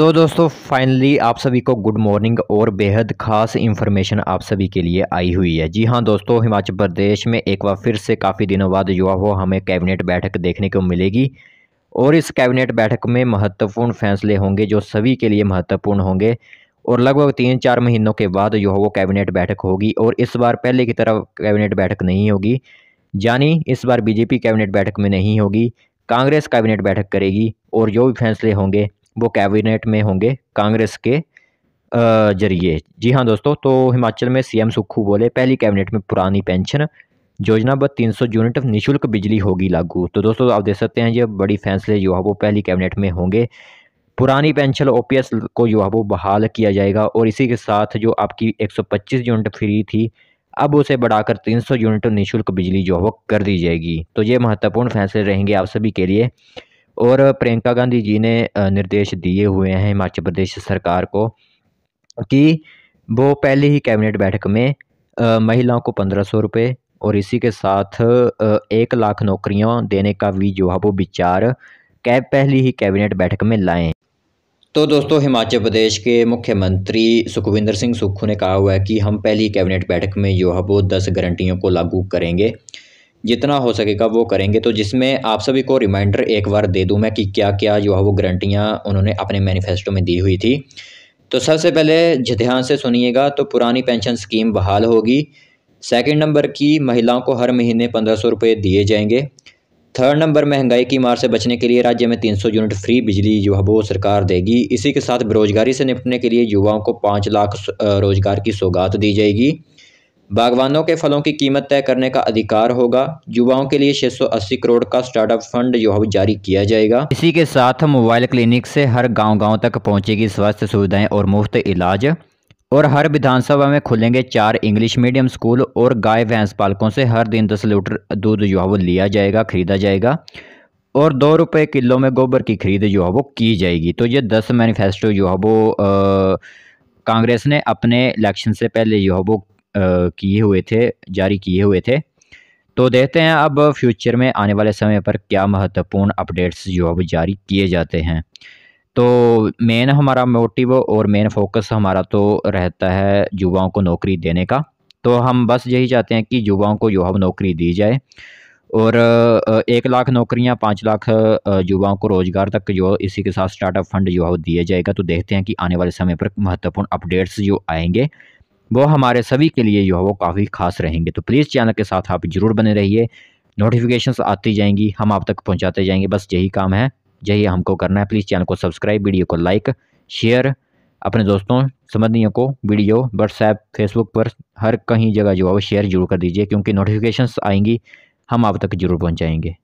तो दोस्तों फाइनली आप सभी को गुड मॉर्निंग और बेहद ख़ास इन्फॉर्मेशन आप सभी के लिए आई हुई है जी हाँ दोस्तों हिमाचल प्रदेश में एक बार फिर से काफ़ी दिनों बाद जो हो हमें कैबिनेट बैठक देखने को मिलेगी और इस कैबिनेट बैठक में महत्वपूर्ण फैसले होंगे जो सभी के लिए महत्वपूर्ण होंगे और लगभग तीन चार महीनों के बाद जो है वो कैबिनेट बैठक होगी और इस बार पहले की तरह कैबिनेट बैठक नहीं होगी यानी इस बार बीजेपी कैबिनेट बैठक में नहीं होगी कांग्रेस कैबिनेट बैठक करेगी और जो भी फैसले होंगे वो कैबिनेट में होंगे कांग्रेस के जरिए जी हाँ दोस्तों तो हिमाचल में सीएम सुक्खू बोले पहली कैबिनेट में पुरानी पेंशन योजना पर 300 यूनिट निशुल्क बिजली होगी लागू तो दोस्तों आप देख सकते हैं ये बड़ी फैसले जो है वो पहली कैबिनेट में होंगे पुरानी पेंशन ओपीएस को जो है वो बहाल किया जाएगा और इसी के साथ जो आपकी 125 यूनिट फ्री थी अब उसे बढ़ाकर 300 यूनिट निःशुल्क बिजली जो है वो कर दी जाएगी तो ये महत्वपूर्ण फैसले रहेंगे आप सभी के लिए और प्रियंका गांधी जी ने निर्देश दिए हुए हैं हिमाचल प्रदेश सरकार को कि वो पहले ही कैबिनेट बैठक में महिलाओं को पंद्रह सौ रुपये और इसी के साथ एक लाख नौकरियों देने का भी जो है वो विचार कैब पहली ही कैबिनेट बैठक में लाएं तो दोस्तों हिमाचल प्रदेश के मुख्यमंत्री सुखविंदर सिंह सुक्खू ने कहा हुआ है कि हम पहली कैबिनेट बैठक में जो है वो दस गारंटियों को लागू करेंगे जितना हो सकेगा वो करेंगे तो जिसमें आप सभी को रिमाइंडर एक बार दे दूं मैं कि क्या क्या जो है वो गारंटियाँ उन्होंने अपने मैनिफेस्टो में दी हुई थी तो सबसे पहले ध्यान से सुनिएगा तो पुरानी पेंशन स्कीम बहाल होगी सेकंड नंबर की महिलाओं को हर महीने पंद्रह सौ रुपये दिए जाएंगे थर्ड नंबर महंगाई की मार से बचने के लिए राज्य में तीन यूनिट फ्री बिजली जो है वो सरकार देगी इसी के साथ बेरोजगारी से निपटने के लिए युवाओं को पाँच लाख रोजगार की सौगात दी जाएगी बागवानों के फलों की कीमत तय करने का अधिकार होगा युवाओं के लिए 680 करोड़ का स्टार्टअप फंड जो है जारी किया जाएगा इसी के साथ मोबाइल क्लिनिक से हर गांव-गांव तक पहुंचेगी स्वास्थ्य सुविधाएं और मुफ्त इलाज और हर विधानसभा में खुलेंगे चार इंग्लिश मीडियम स्कूल और गाय भैंस पालकों से हर दिन दस लीटर दूध जो है वो लिया जाएगा खरीदा जाएगा और दो रुपये किलो में गोबर की खरीद जो है वो की जाएगी तो ये दस मैनिफेस्टो जो है वो कांग्रेस ने अपने इलेक्शन से पहले जो है वो किए हुए थे जारी किए हुए थे तो देखते हैं अब फ्यूचर में आने वाले समय पर क्या महत्वपूर्ण अपडेट्स जो अब जारी किए जाते हैं तो मेन हमारा मोटिव और मेन फोकस हमारा तो रहता है युवाओं को नौकरी देने का तो हम बस यही चाहते हैं कि युवाओं को जो अब नौकरी दी जाए और एक लाख नौकरियां पाँच लाख युवाओं को रोज़गार तक जो इसी के साथ स्टार्टअप फंड जो है दिया जाएगा तो देखते हैं कि आने वाले समय पर महत्वपूर्ण अपडेट्स जो आएंगे वो हमारे सभी के लिए जो है वो काफ़ी खास रहेंगे तो प्लीज़ चैनल के साथ आप ज़रूर बने रहिए नोटिफिकेशंस आती जाएंगी हम आप तक पहुंचाते जाएंगे बस यही काम है यही हमको करना है प्लीज़ चैनल को सब्सक्राइब वीडियो को लाइक शेयर अपने दोस्तों समझनियों को वीडियो व्हाट्सएप फेसबुक पर हर कहीं जगह जो है वो शेयर जरूर कर दीजिए क्योंकि नोटिफिकेशंस आएंगी हम आप तक जरूर पहुँचाएँगे